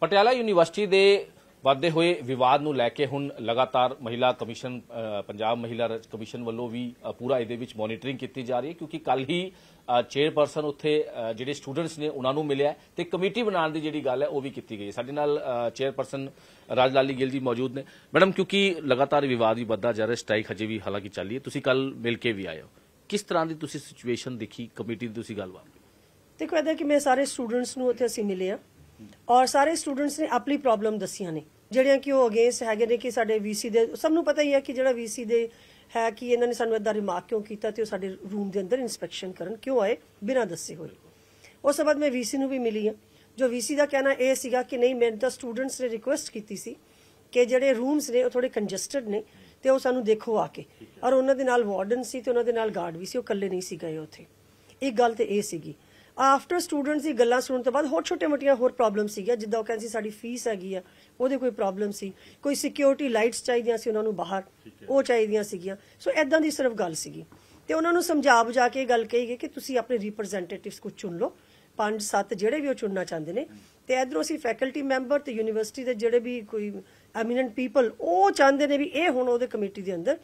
Patiala university ਦੇ ਵਾਧੇ ਹੋਏ ਵਿਵਾਦ ਨੂੰ ਲੈ ਕੇ ਹੁਣ ਲਗਾਤਾਰ ਮਹਿਲਾ ਕਮਿਸ਼ਨ ਪੰਜਾਬ ਮਹਿਲਾ ਕਮਿਸ਼ਨ ਵੱਲੋਂ ਵੀ ਪੂਰਾ ਇਹਦੇ ਵਿੱਚ ਮੋਨੀਟਰਿੰਗ ਕੀਤੀ ਜਾ ਰਹੀ ਹੈ ਕਿਉਂਕਿ ਕੱਲ ਹੀ ਚੇਅਰਪਰਸਨ ਉੱਥੇ ਜਿਹੜੇ ਸਟੂਡੈਂਟਸ ਨੇ ਉਹਨਾਂ ਨੂੰ ਮਿਲਿਆ ਤੇ ਕਮੇਟੀ ਬਣਾਉਣ ਦੀ ਜਿਹੜੀ ਗੱਲ ਹੈ ਉਹ ਵੀ ਕੀਤੀ ਗਈ ਸਾਡੇ ਨਾਲ ਚੇਅਰਪਰਸਨ ਰਾਜਲਾਲੀ ਗਿੱਲ ਜੀ ਮੌਜੂਦ ਨੇ ਮੈਡਮ ਕਿਉਂਕਿ ਲਗਾਤਾਰ ਵਿਵਾਦ ਵੀ ਵੱਧਦਾ ਜਾ ਰਿਹਾ ਸਟ੍ਰਾਈਕ ਹਜੇ ਵੀ ਹਾਲਾਂਕਿ ਚੱਲ ਰਹੀ ਹੈ ਤੁਸੀਂ ਕੱਲ ਮਿਲ ਕੇ ਵੀ ਆਏ ਹੋ ਕਿਸ ਤਰ੍ਹਾਂ ਦੀ ਤੁਸੀਂ ਸਿਚੁਏਸ਼ਨ ਦੇਖੀ ਕਮੇਟੀ ਦੀ ਤੁਸੀਂ ਗੱਲਬਾਤ ਦੇਖੋ ਇਹਦਾ ਕਿ ਮੈਂ ਸਾਰੇ ਸਟੂਡੈਂਟਸ ਨੂੰ ਉੱਥੇ ਅਸੀਂ ਮਿਲੇ ਆ ਔਰ ਸਾਰੇ ਸਟੂਡੈਂਟਸ ਨੇ ਆਪਣੀ ਪ੍ਰੋਬਲਮ ਦੱਸੀਆਂ ਨੇ ਜਿਹੜੀਆਂ ਕਿ ਉਹ ਅਗੇਂਸ ਹੈਗੇ ਨੇ ਕਿ ਸਾਡੇ ਵੀਸੀ ਦੇ ਸਭ ਨੂੰ ਪਤਾ ਹੀ ਹੈ ਕਿ ਜਿਹੜਾ ਵੀਸੀ ਦੇ ਹੈ ਕਿ ਇਹਨਾਂ ਨੇ ਸਾਨੂੰ ਇਦਾਂ ਰਿਮਾਰਕ ਕਿਉਂ ਕੀਤਾ ਤੇ ਉਹ ਸਾਡੇ ਰੂਮ ਦੇ ਅੰਦਰ ਇਨਸਪੈਕਸ਼ਨ ਕਰਨ ਕਿਉਂ ਆਏ ਬਿਨਾਂ ਦੱਸੇ ਹੋਏ ਉਸ ਤੋਂ ਬਾਅਦ ਮੈਂ ਵੀਸੀ ਨੂੰ ਵੀ ਮਿਲੀ ਆ ਜੋ ਵੀਸੀ ਦਾ ਕਹਿਣਾ ਇਹ ਸੀਗਾ ਕਿ ਨਹੀਂ ਮੈਂ ਤਾਂ ਸਟੂਡੈਂਟਸ ਨੇ ਰਿਕੁਐਸਟ ਕੀਤੀ ਸੀ ਕਿ ਜਿਹੜੇ ਰੂਮਸ ਨੇ ਉਹ ਥੋੜੇ ਕੰਜਸਟਡ ਨੇ ਤੇ ਉਹ ਸਾਨੂੰ ਦੇਖੋ ਆ ਕੇ ਔਰ ਉਹਨਾਂ ਦੇ ਨਾਲ ਵਾਰਡਨ ਸੀ ਤੇ ਉਹਨਾਂ ਦੇ ਨਾਲ ਗਾਰਡ ਵੀ ਸੀ ਉਹ ਇਕੱਲੇ ਨਹੀਂ ਸੀ ਗਏ ਉੱਥੇ ਇੱਕ ਗੱਲ ਤੇ ਇਹ ਸੀਗੀ ਆਫਟਰ ਸਟੂਡੈਂਟਸ ਦੀ ਗੱਲਾਂ ਸੁਣਨ ਤੋਂ ਬਾਅਦ ਹੋਰ ਛੋਟੇ-ਮੋਟੀਆਂ ਹੋਰ ਪ੍ਰੋਬਲਮ ਸੀਗੀਆਂ ਜਿੱਦਾਂ ਉਹ ਕਹਿੰਦੇ ਸੀ ਸਾਡੀ ਫੀਸ ਹੈਗੀ ਆ ਉਹਦੇ ਕੋਈ ਪ੍ਰੋਬਲਮ ਸੀ ਕੋਈ ਸਿਕਿਉਰਿਟੀ ਲਾਈਟਸ ਚਾਹੀਦੀਆਂ ਸੀ ਉਹਨਾਂ ਨੂੰ ਬਾਹਰ ਉਹ ਚਾਹੀਦੀਆਂ ਸੀਗੀਆਂ ਸੋ ਐਦਾਂ ਦੀ ਸਿਰਫ ਗੱਲ ਸੀਗੀ ਤੇ ਉਹਨਾਂ ਨੂੰ ਸਮਝਾ ਬੁਝਾ ਕੇ ਗੱਲ ਕਹੀ ਗਈ ਕਿ ਤੁਸੀਂ ਆਪਣੇ ਰਿਪਰੈਜ਼ੈਂਟੇਟਿਵਸ ਕੋ ਚੁਣ ਲਓ ਪੰਜ ਸੱਤ ਜਿਹੜੇ ਵੀ ਉਹ ਚੁਣਨਾ ਚਾਹੁੰਦੇ ਨੇ ਤੇ ਇਧਰੋਂ ਅਸੀਂ ਫੈਕਲਟੀ ਮੈਂਬਰ ਤੇ ਯੂਨੀਵਰਸਿਟੀ ਦੇ ਜਿਹੜੇ ਵੀ ਕੋਈ ਐਮੀਨੈਂਟ ਪੀਪਲ ਉਹ ਚਾਹੁੰਦੇ ਨੇ ਵੀ ਇਹ ਹੁਣ ਉਹਦੇ ਕਮੇਟੀ ਦੇ ਅੰਦਰ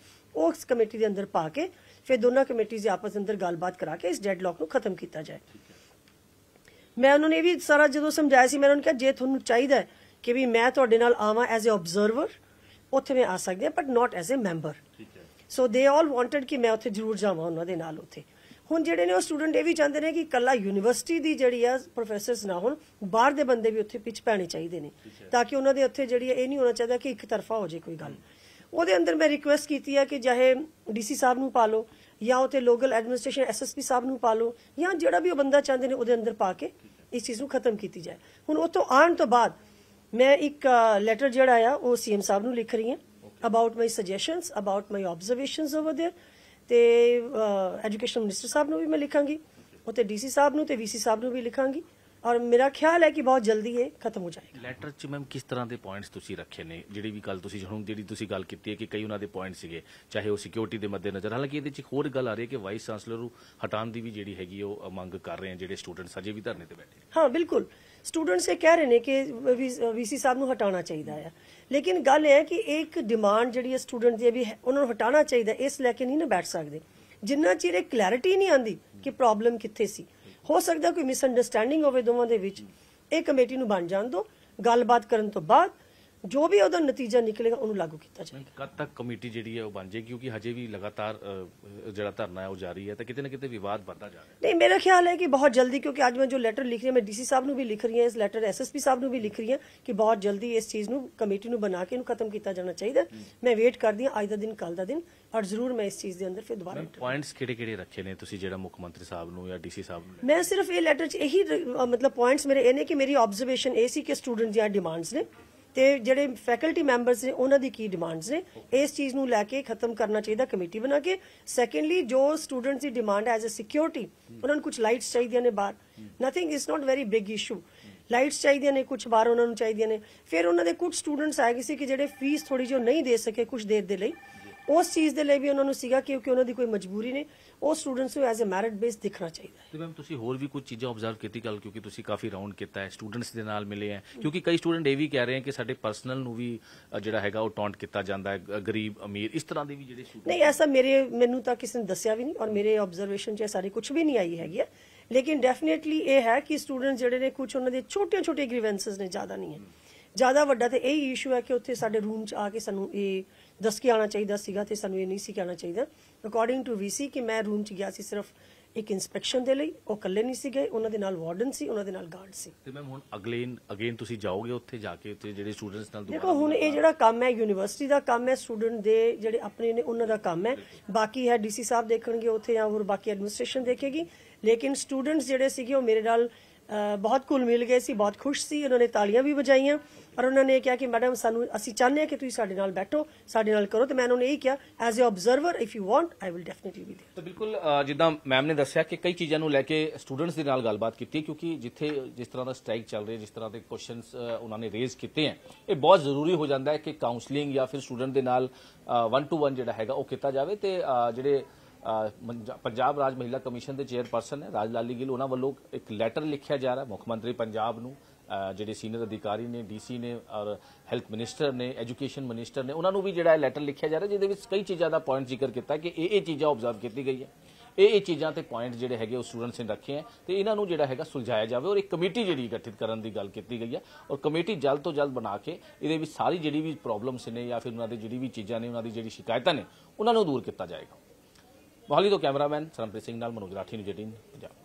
ਉਸ ਕਮੇਟੀ ਦੇ ਅੰਦਰ ਪਾ ਕੇ ਫਿਰ ਦੋਨਾਂ ਕਮੇਟੀਆਂ ਦੇ ਆਪਸ ਅੰਦਰ ਗੱਲਬਾਤ ਕਰਾ ਕੇ ਇਸ ਡੈਡਲੌਕ ਨੂੰ ਖਤਮ ਕੀਤਾ ਜਾਏ ਮੈਂ ਉਹਨਾਂ ਨੂੰ ਇਹ ਵੀ ਸਾਰਾ ਜਦੋਂ ਸਮਝਾਇਆ ਸੀ ਮੈਂ ਉਹਨਾਂ ਨੂੰ ਕਿਹਾ ਜੇ ਤੁਹਾਨੂੰ ਚਾਹੀਦਾ ਹੈ ਕਿ ਵੀ ਮੈਂ ਤੁਹਾਡੇ ਨਾਲ ਆਵਾਂ ਐਜ਼ ਅ ਆਬਜ਼ਰਵਰ ਉੱਥੇ ਮੈਂ ਆ ਸਕਦੀ ਹਾਂ but not as a member so they all wanted ਕਿ ਮੈਂ ਉੱਥੇ ਜ਼ਰੂਰ ਜਾਵਾਂ ਉਹਨਾਂ ਦੇ ਨਾਲ ਉੱਥੇ ਹੁਣ ਜਿਹੜੇ ਨੇ ਉਹ ਸਟੂਡੈਂਟ ਇਹ ਵੀ ਚਾਹੁੰਦੇ ਨੇ ਕਿ ਕੱਲਾ ਯੂਨੀਵਰਸਿਟੀ ਦੀ ਜਿਹੜੀ ਆ ਪ੍ਰੋਫੈਸਰਸ ਨਾ ਹੋਣ ਬਾਹਰ ਦੇ ਬੰਦੇ ਵੀ ਉੱਥੇ ਪਿੱਛ ਪੈਣੇ ਚਾਹੀਦੇ ਨੇ ਤਾਂ ਕਿ ਉਹਨਾਂ ਦੇ ਉੱਥੇ ਜਿਹੜੀ ਇਹ ਨਹੀਂ ਹੋਣਾ ਚਾਹੀਦਾ ਕਿ ਇੱਕ ਤਰਫਾ ਹੋ ਜੇ ਕੋਈ ਗੱਲ ਉਹਦੇ ਅੰਦਰ ਮੈਂ ਰਿਕੁਐਸਟ ਕੀਤੀ ਆ ਕਿ ਜਾਹੇ ਡੀਸੀ ਸਾਹਿਬ ਨੂੰ ਪਾ ਲਓ ਜਾਂ ਉਹ ਤੇ ਲੋਕਲ ਐਡਮਿਨਿਸਟ੍ਰੇਸ਼ਨ ਐਸਐਸਪੀ ਸਾਹਿਬ ਨੂੰ ਪਾ ਲਓ ਜਾਂ ਜਿਹੜਾ ਵੀ ਉਹ ਬੰਦਾ ਚਾਹੁੰਦੇ ਨੇ ਉਹਦੇ ਅੰਦਰ ਪਾ ਕੇ ਇਸ ਚੀਜ਼ ਨੂੰ ਖਤਮ ਕੀਤੀ ਜਾਏ ਹੁਣ ਉਹ ਤੋਂ ਆਉਣ ਤੋਂ ਬਾਅਦ ਮੈਂ ਇੱਕ ਲੈਟਰ ਜਿਹੜਾ ਆ ਉਹ ਸੀਐਮ ਸਾਹਿਬ ਨੂੰ ਲਿਖ ਰਹੀ ਹਾਂ about my suggestions about my observations over there ਤੇ ਐਜੂਕੇਸ਼ਨ ਮਿਨਿਸਟਰ ਸਾਹਿਬ ਨੂੰ ਵੀ ਮੈਂ ਲਿਖਾਂਗੀ ਉਹ ਤੇ ਡੀਸੀ ਸਾਹਿਬ ਨੂੰ ਤੇ ਵੀਸੀ ਸਾਹਿਬ ਨੂੰ ਵੀ ਲਿਖਾਂਗੀ ਔਰ ਮੇਰਾ ਖਿਆਲ ਹੈ ਕਿ ਬਹੁਤ ਜਲਦੀ ਇਹ ਖਤਮ ਹੋ ਜਾਏਗਾ ਲੈਟਰ 'ਚ ਮੈਮ ਕਿਸ ਤਰ੍ਹਾਂ ਦੇ ਪੁਆਇੰਟਸ ਤੁਸੀਂ ਰੱਖੇ ਨੇ ਜਿਹੜੀ ਵੀ ਗੱਲ ਤੁਸੀਂ ਹੁਣ ਜਿਹੜੀ ਤੁਸੀਂ ਗੱਲ ਕੀਤੀ ਹੈ ਕਿ ਕਈ ਉਹਨਾਂ ਦੇ ਪੁਆਇੰਟ ਸੀਗੇ ਚਾਹੇ ਉਹ ਸਿਕਿਉਰਿਟੀ ਦੇ ਮੱਦੇ ਨਜ਼ਰ ਹਾਲਾਂਕਿ ਇਹਦੇ 'ਚ ਹੋਰ ਗੱਲ ਆ ਰਹੀ ਹੈ ਕਿ ਵਾਈਸ ਚਾਂਸਲਰ ਨੂੰ ਹਟਾਉਣ ਦੀ ਵੀ ਜਿਹੜੀ ਹੈਗੀ ਉਹ ਮੰਗ ਕਰ ਰਹੇ ਹਨ ਜਿਹੜੇ ਸਟੂਡੈਂਟਸ ਅਜੇ ਵੀ ਧਰਨੇ ਤੇ ਬੈਠੇ ਨੇ ਹਾਂ ਬਿਲਕੁਲ ਸਟੂਡੈਂਟਸ ਇਹ ਕਹਿ ਰਹੇ ਨੇ ਕਿ ਵੀਸੀ ਸਾਹਿਬ ਨੂੰ ਹਟਾਉਣਾ ਚਾਹੀਦਾ ਹੈ ਲੇਕਿਨ ਗੱਲ ਇਹ ਹੈ ਕਿ ਇੱਕ ਡਿਮਾਂਡ ਜਿਹੜੀ ਹੈ ਸਟੂਡੈਂਟ ਦੀ ਵੀ ਉਹਨਾਂ ਨੂੰ ਹਟਾਉਣਾ ਚਾਹੀਦਾ ਇਸ ਲੈ ਕੇ ਨਹੀਂ ਨਾ ਬੈਠ ਸਕਦੇ ਜਿੰਨਾ ਚਿਰ ਇਹ ਕਲੈਰਿਟੀ ਨਹੀਂ ਆਂਦੀ ਕਿ ਪ੍ਰੋਬਲਮ ਕਿੱਥੇ ਸੀ ਹੋ ਸਕਦਾ ਕੋਈ ਮਿਸ ਅੰਡਰਸਟੈਂਡਿੰਗ ਹੋਵੇ ਦੋਵਾਂ ਦੇ ਵਿੱਚ ਇਹ ਕਮੇਟੀ ਨੂੰ ਬਣ ਜਾਣ ਦਿਓ ਗੱਲਬਾਤ ਕਰਨ ਤੋਂ ਬਾਅਦ ਜੋ ਵੀ ਉਹਦਾ ਨਤੀਜਾ ਨਿਕਲੇਗਾ ਉਹਨੂੰ ਲਾਗੂ ਕੀਤਾ ਜਾਏਗਾ ਕਦ ਤੱਕ ਕਮੇਟੀ ਜਿਹੜੀ ਹੈ ਉਹ ਬਣ ਜੇ ਕਿਉਂਕਿ ਹਜੇ ਵੀ ਲਗਾਤਾਰ ਜਿਹੜਾ ਧਰਨਾ ਹੈ ਉਹ ਜਾਰੀ ਹੈ ਤਾਂ ਕਿਤੇ ਨਾ ਕਿਤੇ ਵਿਵਾਦ ਵੱਧਦਾ ਜਾ ਰਿਹਾ ਨਹੀਂ ਮੇਰਾ ਖਿਆਲ ਹੈ ਕਿ ਬਹੁਤ ਜਲਦੀ ਕਿਉਂਕਿ ਅੱਜ ਮੈਂ ਜੋ ਲੈਟਰ ਲਿਖ ਰਹੀ ਹਾਂ ਮੈਂ ਡੀਸੀ ਸਾਹਿਬ ਨੂੰ ਵੀ ਲਿਖ ਰਹੀ ਹਾਂ ਇਸ ਲੈਟਰ ਐਸਐਸਪੀ ਸਾਹਿਬ ਨੂੰ ਵੀ ਲਿਖ ਰਹੀ ਹਾਂ ਕਿ ਬਹੁਤ ਜਲਦੀ ਇਸ ਚੀਜ਼ ਨੂੰ ਕਮੇਟੀ ਨੂੰ ਬਣਾ ਕੇ ਇਹਨੂੰ ਖਤਮ ਕੀਤਾ ਜਾਣਾ ਚਾਹੀਦਾ ਮੈਂ ਵੇਟ ਕਰਦੀ ਹਾਂ ਅੱਜ ਦਾ ਦਿਨ ਕੱਲ ਦਾ ਦਿਨ ਔਰ ਜ਼ਰੂਰ ਮੈਂ ਇਸ ਚੀਜ਼ ਦੇ ਅੰਦਰ ਫਿਰ ਦੁਬਾਰਾ ਪੁਆਇੰਟਸ ਕਿਹੜੇ-ਕਿਹੜੇ ਰੱਖੇ ਨੇ ਤੁਸੀਂ ਜਿਹੜਾ ਮੁੱਖ ਮੰਤਰੀ ਸਾਹਿਬ ਨੂੰ ਜਾਂ ਡੀਸੀ ਸਾਹਿਬ ਨੂੰ ਮੈਂ ਸਿਰਫ ਇਹ ਲੈਟਰ 'ਚ ਇਹੀ ਮਤਲਬ ਪੁਆਇੰਟਸ ਮੇਰੇ ਇਹ ਨੇ ਕਿ ਮੇਰੀ ਆਬਜ਼ਰਵੇਸ਼ਨ ਇਹ ਸੀ ਕਿ ਸਟੂਡੈਂਟਸ ਦੀਆਂ ਡਿਮਾਂਡਸ ਨੇ ਤੇ ਜਿਹੜੇ ਫੈਕਲਟੀ ਮੈਂਬਰਸ ਨੇ ਉਹਨਾਂ ਦੀ ਕੀ ਡਿਮਾਂਡਸ ਨੇ ਇਸ ਚੀਜ਼ ਨੂੰ ਲੈ ਕੇ ਖਤਮ ਕਰਨਾ ਚਾਹੀਦਾ ਕਮੇਟੀ ਬਣਾ ਕੇ ਸੈਕੰਡਲੀ ਜੋ ਸਟੂਡੈਂਟਸ ਦੀ ਡਿਮਾਂਡ ਐਜ਼ ਅ ਸਿਕਿਉਰਿਟੀ ਉਹਨਾਂ ਨੂੰ ਕੁਝ ਲਾਈਟਸ ਚਾਹੀਦੀਆਂ ਨੇ ਬਾਹਰ nothing is not very big issue lights ਚਾਹੀਦੀਆਂ ਨੇ ਕੁਝ ਬਾਹਰ ਉਹਨਾਂ ਨੂੰ ਚਾਹੀਦੀਆਂ ਨੇ ਫਿਰ ਉਹਨਾਂ ਦੇ ਕੁਝ ਸਟੂਡੈਂਟਸ ਆਏ ਸੀ ਕਿ ਜਿਹੜੇ ਫੀਸ ਥੋੜੀ ਜਿਹੀ ਨਹੀਂ ਦੇ ਸਕੇ ਕੁਝ ਦੇਰ ਦੇ ਲਈ ਉਸ ਚੀਜ਼ ਦੇ ਲਈ ਵੀ ਉਹਨਾਂ ਨੂੰ ਸੀਗਾ ਕਿਉਂਕਿ ਉਹਨਾਂ ਦੀ ਕੋਈ ਮਜਬੂਰੀ ਨਹੀਂ ਉਹ ਸਟੂਡੈਂਟਸ ਨੂੰ ਐਜ਼ ਅ ਮੈਰਿਟ ਬੇਸ ਦਿਖਣਾ ਚਾਹੀਦਾ ਹੈ ਤੇ ਮੈਮ ਤੁਸੀਂ ਹੋਰ ਵੀ ਕੁਝ ਚੀਜ਼ਾਂ ਆਬਜ਼ਰਵ ਕੀਤੀ ਕੱਲ ਕਿਉਂਕਿ ਤੁਸੀਂ ਕਾਫੀ ਰਾਉਂਡ ਕੀਤਾ ਹੈ ਸਟੂਡੈਂਟਸ ਦੇ ਨਾਲ ਮਿਲੇ ਹੈ ਕਿਉਂਕਿ ਕਈ ਸਟੂਡੈਂਟ ਇਹ ਵੀ ਕਹਿ ਰਹੇ ਹੈ ਕਿ ਸਾਡੇ ਪਰਸਨਲ ਨੂੰ ਵੀ ਜਿਹੜਾ ਹੈਗਾ ਉਹ ਟੌਂਟ ਕੀਤਾ ਜਾਂਦਾ ਹੈ ਗਰੀਬ ਅਮੀਰ ਇਸ ਤਰ੍ਹਾਂ ਦੇ ਵੀ ਜਿਹੜੇ ਨਹੀਂ ਐਸਾ ਮੇਰੇ ਮੈਨੂੰ ਤਾਂ ਕਿਸੇ ਨੇ ਦੱਸਿਆ ਵੀ ਨਹੀਂ ਔਰ ਮੇਰੇ ਆਬਜ਼ਰਵੇਸ਼ਨ 'ਚ ਇਹ ਸਾਰੀ ਕੁਝ ਵੀ ਨਹੀਂ ਆਈ ਹੈਗੀ ਹੈ ਲੇਕਿਨ ਡੈਫੀਨਿਟਲੀ ਇਹ ਹੈ ਕਿ ਸਟੂਡੈਂਟ ਜਿਹੜੇ ਨੇ ਕੁਝ ਉਹਨਾਂ ਦੇ ਛੋਟੇ-ਛੋਟੇ ਗ੍ਰੀਵੈਂਸਸ ਨੇ ਜ਼ਿਆਦਾ ਨਹੀਂ ਹੈ ਜ਼ਿਆਦਾ ਵੱਡਾ ਤੇ ਇਹ ਇਸ਼ੂ ਹੈ ਕਿ ਉੱਥੇ ਸਾਡੇ ਰੂਮ 'ਚ ਆ ਕੇ ਸਾਨੂੰ ਇਹ ਦੱਸ ਕੇ ਆਣਾ ਚਾਹੀਦਾ ਸੀਗਾ ਤੇ ਸਾਨੂੰ ਇਹ ਨਹੀਂ ਸੀ ਕਹਿਣਾ ਚਾਹੀਦਾ ਅਕੋਰਡਿੰਗ ਟੂ ਵੀਸੀ ਕਿ ਮੈਂ ਰੂਮ 'ਚ ਗਿਆ ਸੀ ਸਿਰਫ ਇੱਕ ਇਨਸਪੈਕਸ਼ਨ ਦੇ ਲਈ ਉਹ ਇਕੱਲੇ ਨਹੀਂ ਸੀ ਗਏ ਉਹਨਾਂ ਦੇ ਨਾਲ ਵਾਰਡਨ ਸੀ ਉਹਨਾਂ ਦੇ ਨਾਲ ਗਾਰਡ ਸੀ ਤੇ ਮੈਮ ਹੁਣ ਅਗਲੇ ਅਗੇਨ ਤੁਸੀਂ ਜਾਓਗੇ ਉੱਥੇ ਜਾ ਕੇ ਉੱਥੇ ਜਿਹੜੇ ਸਟੂਡੈਂਟਸ ਨਾਲ ਦੇਖੋ ਹੁਣ ਇਹ ਜਿਹੜਾ ਕੰਮ ਹੈ ਯੂਨੀਵਰਸਿਟੀ ਦਾ ਕੰਮ ਹੈ ਸਟੂਡੈਂਟ ਦੇ ਜਿਹੜੇ ਆਪਣੇ ਨੇ ਉਹਨਾਂ ਦਾ ਕੰਮ ਹੈ ਬਾਕੀ ਹੈ ਡੀਸੀ ਸਾਹਿਬ ਦੇਖਣਗੇ ਉੱਥੇ ਜਾਂ ਹੋਰ ਬਾਕੀ ਐਡਮਿਨਿਸਟ੍ਰੇਸ਼ਨ ਦੇਖੇਗੀ ਲੇਕਿਨ ਸਟੂਡੈਂਟਸ ਜਿਹੜੇ ਸੀਗੇ ਉਹ ਮੇਰੇ ਨਾਲ ਬਹੁਤ ਕੁਲ ਮਿਲ ਗਏ ਸੀ ਬਹੁਤ ਖੁਸ਼ ਸੀ ਉਹਨਾਂ ਨੇ ਤਾਲੀਆਂ ਵੀ ਵਜਾਈਆਂ ਔਰ ਉਹਨਾਂ ਨੇ ਕਿਹਾ ਕਿ ਮੈਡਮ ਸਾਨੂੰ ਅਸੀਂ ਚਾਹੁੰਦੇ ਹਾਂ ਕਿ ਤੁਸੀਂ ਸਾਡੇ ਨਾਲ ਬੈਠੋ ਸਾਡੇ ਨਾਲ ਕਰੋ ਤੇ ਮੈਂ ਉਹਨਾਂ ਨੇ ਇਹ ਕਿਹਾ as a observer if you want I will definitely be there ਤਾਂ ਬਿਲਕੁਲ ਜਿੱਦਾਂ ਮੈਮ ਨੇ ਦੱਸਿਆ ਕਿ ਕਈ ਚੀਜ਼ਾਂ ਨੂੰ ਲੈ ਕੇ ਸਟੂਡੈਂਟਸ ਦੇ ਨਾਲ ਗੱਲਬਾਤ ਕੀਤੀ ਕਿਉਂਕਿ ਜਿੱਥੇ ਜਿਸ ਤਰ੍ਹਾਂ ਦਾ ਸਟ੍ਰਾਈਕ ਚੱਲ ਰਿਹਾ ਜਿਸ ਤਰ੍ਹਾਂ ਦੇ ਕੁਐਸਚਨਸ ਉਹਨਾਂ ਨੇ ਰੇਜ਼ ਕੀਤੇ ਹੈ ਇਹ ਬਹੁਤ ਜ਼ਰੂਰੀ ਹੋ ਜਾਂਦਾ ਹੈ ਕਿ ਕਾਉਂਸਲਿੰਗ ਜਾਂ ਫਿਰ ਸਟੂਡੈਂਟ ਦੇ ਨਾਲ 1 ਟੂ 1 ਜਿਹੜਾ ਹੈਗਾ ਉਹ ਕੀਤਾ ਜਾਵੇ ਤੇ ਜਿਹੜੇ ਪੰਜਾਬ ਰਾਜ ਮਹਿਲਾ ਕਮਿਸ਼ਨ ਦੇ ਚੇਅਰਪਰਸਨ ਨੇ ਰਾਜਲਾਲੀ ਗਿੱਲ ਉਹਨਾਂ ਵੱਲੋਂ ਇੱਕ ਲੈਟਰ ਲਿਖਿਆ ਜਾ ਰਿਹਾ ਮੁੱਖ ਮੰਤਰੀ ਪੰਜਾਬ ਨੂੰ ਜਿਹੜੇ ਸੀਨੀਅਰ ਅਧਿਕਾਰੀ ਨੇ ਡੀਸੀ ਨੇ ਔਰ ਹੈਲਥ ਮਿਨਿਸਟਰ ਨੇ ਐਜੂਕੇਸ਼ਨ ਮਿਨਿਸਟਰ ਨੇ ਉਹਨਾਂ ਨੂੰ ਵੀ ਜਿਹੜਾ ਲੈਟਰ ਲਿਖਿਆ ਜਾ ਰਿਹਾ ਜਿਹਦੇ ਵਿੱਚ ਕਈ ਚੀਜ਼ਾਂ ਦਾ ਪੁਆਇੰਟ ਜ਼ਿਕਰ ਕੀਤਾ ਕਿ ਇਹ ਇਹ ਚੀਜ਼ਾਂ ਆਬਜ਼ਰਵ ਕੀਤੀ ਗਈ ਹੈ ਇਹ ਇਹ ਚੀਜ਼ਾਂ ਤੇ ਪੁਆਇੰਟ ਜਿਹੜੇ ਹੈਗੇ ਉਹ ਸਟੂਡੈਂਟਸ ਨੇ ਰੱਖੇ ਆ ਤੇ ਇਹਨਾਂ ਨੂੰ ਜਿਹੜਾ ਹੈਗਾ ਸੁਲਝਾਇਆ ਜਾਵੇ ਔਰ ਇੱਕ ਕਮੇਟੀ ਜਿਹੜੀ ਗਠਿਤ ਕਰਨ ਦੀ ਗੱਲ ਕੀਤੀ ਗਈ ਹੈ ਔਰ ਕਮੇਟੀ ਜਲਦ ਤੋਂ ਜਲਦ ਬਣਾ ਕੇ ਇਹਦੇ ਵਿੱਚ ਸਾਰੀ ਜਿਹੜੀ ਵੀ ਪ੍ਰੋਬਲਮਸ ਨੇ ਜਾਂ ਫਿਰ ਉਹਨਾਂ ਦੇ ਜਿਹੜੀ ਵੀ ਚੀਜ਼ਾਂ ਨੇ ਉਹਨਾਂ ਦੀ ਜਿਹੜੀ ਸ਼ਿਕਾਇਤਾਂ ਨੇ ਉਹਨਾਂ ਨੂੰ ਦੂਰ ਕੀਤਾ ਜਾਏਗਾ ਮੋਹਾਲੀ ਤੋਂ ਕੈਮਰਾਮੈਨ ਸਰਮਪ੍ਰੀਤ ਸਿੰਘ ਨਾਲ ਮਨੋਜ ਰਾਠੀ ਨੂੰ ਜਟਿਨ ਪੰਜਾਬ